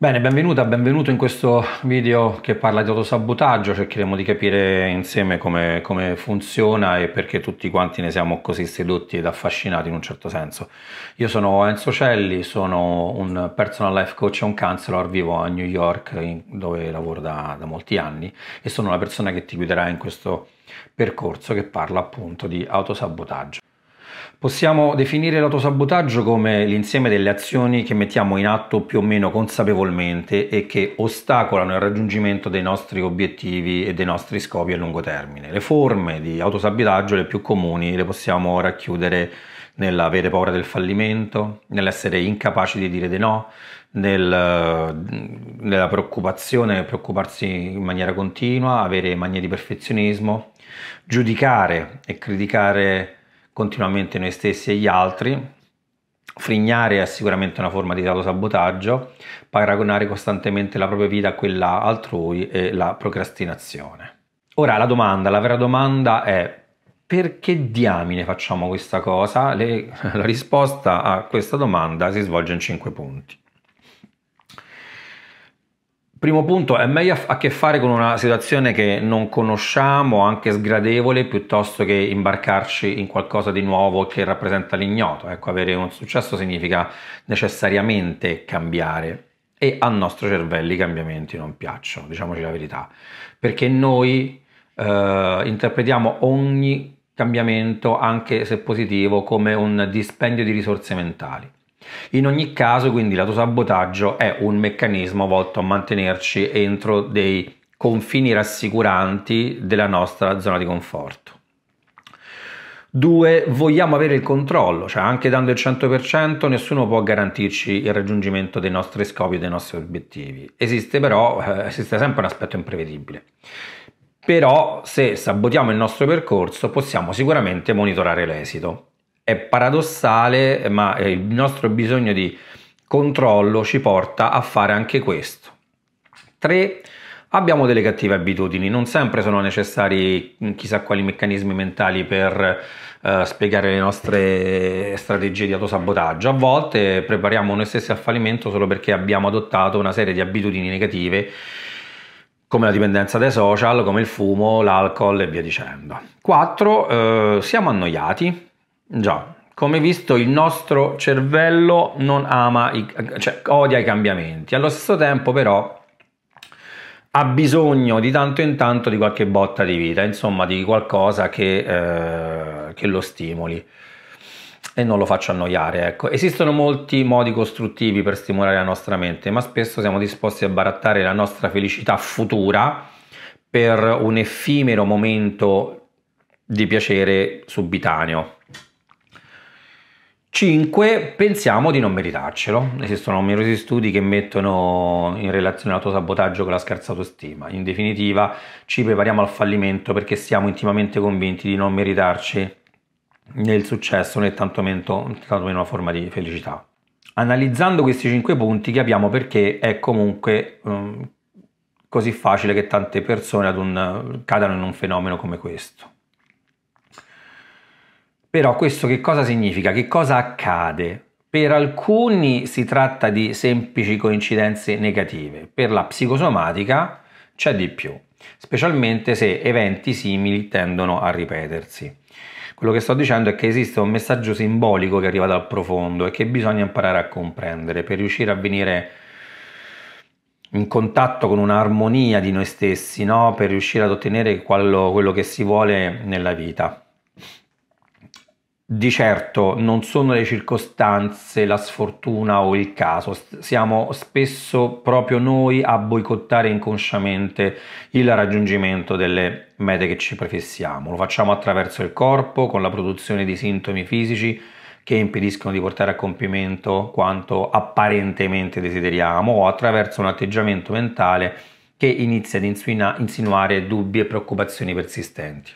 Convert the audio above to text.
Bene, benvenuta, benvenuto in questo video che parla di autosabotaggio, cercheremo di capire insieme come, come, funziona e perché tutti quanti ne siamo così sedotti ed affascinati in un certo senso. Io sono Enzo Celli, sono un personal life coach e un counselor, vivo a New York in, dove lavoro da, da molti anni e sono la persona che ti guiderà in questo percorso che parla appunto di autosabotaggio. Possiamo definire l'autosabotaggio come l'insieme delle azioni che mettiamo in atto più o meno consapevolmente e che ostacolano il raggiungimento dei nostri obiettivi e dei nostri scopi a lungo termine. Le forme di autosabotaggio, le più comuni, le possiamo racchiudere nell'avere paura del fallimento, nell'essere incapaci di dire di no, nel, nella preoccupazione, preoccuparsi in maniera continua, avere manie di perfezionismo, giudicare e criticare continuamente noi stessi e gli altri. Frignare è sicuramente una forma di autosabotaggio, paragonare costantemente la propria vita a quella altrui e la procrastinazione. Ora la domanda, la vera domanda è perché diamine facciamo questa cosa? Le, la risposta a questa domanda si svolge in 5 punti. Primo punto, è meglio a che fare con una situazione che non conosciamo, anche sgradevole, piuttosto che imbarcarci in qualcosa di nuovo che rappresenta l'ignoto. Ecco, avere un successo significa necessariamente cambiare e al nostro cervello i cambiamenti non piacciono, diciamoci la verità, perché noi eh, interpretiamo ogni cambiamento, anche se positivo, come un dispendio di risorse mentali. In ogni caso, quindi, l'autosabotaggio è un meccanismo volto a mantenerci entro dei confini rassicuranti della nostra zona di conforto. Due, vogliamo avere il controllo, cioè anche dando il 100% nessuno può garantirci il raggiungimento dei nostri scopi e dei nostri obiettivi. Esiste però, eh, esiste sempre un aspetto imprevedibile. Però se sabotiamo il nostro percorso possiamo sicuramente monitorare l'esito. È paradossale, ma eh, il nostro bisogno di controllo ci porta a fare anche questo. 3. Abbiamo delle cattive abitudini, non sempre sono necessari chissà quali meccanismi mentali per eh, spiegare le nostre strategie di autosabotaggio, a volte prepariamo noi stessi al fallimento solo perché abbiamo adottato una serie di abitudini negative come la dipendenza dai social, come il fumo, l'alcol e via dicendo. 4. Eh, siamo annoiati, Già, come visto il nostro cervello non ama, i, cioè odia i cambiamenti, allo stesso tempo però ha bisogno di tanto in tanto di qualche botta di vita, insomma di qualcosa che, eh, che lo stimoli e non lo faccio annoiare. Ecco. Esistono molti modi costruttivi per stimolare la nostra mente, ma spesso siamo disposti a barattare la nostra felicità futura per un effimero momento di piacere subitaneo. 5. Pensiamo di non meritarcelo. Esistono numerosi studi che mettono in relazione l'autosabotaggio con la scarsa autostima. In definitiva, ci prepariamo al fallimento perché siamo intimamente convinti di non meritarci né il successo né tantomeno, tantomeno una forma di felicità. Analizzando questi 5 punti capiamo perché è comunque um, così facile che tante persone un, uh, cadano in un fenomeno come questo. Però questo che cosa significa? Che cosa accade? Per alcuni si tratta di semplici coincidenze negative, per la psicosomatica c'è di più, specialmente se eventi simili tendono a ripetersi. Quello che sto dicendo è che esiste un messaggio simbolico che arriva dal profondo e che bisogna imparare a comprendere per riuscire a venire in contatto con un'armonia di noi stessi, no? per riuscire ad ottenere quello, quello che si vuole nella vita. Di certo non sono le circostanze, la sfortuna o il caso, siamo spesso proprio noi a boicottare inconsciamente il raggiungimento delle mete che ci prefissiamo. Lo facciamo attraverso il corpo, con la produzione di sintomi fisici che impediscono di portare a compimento quanto apparentemente desideriamo o attraverso un atteggiamento mentale che inizia ad insinuare dubbi e preoccupazioni persistenti.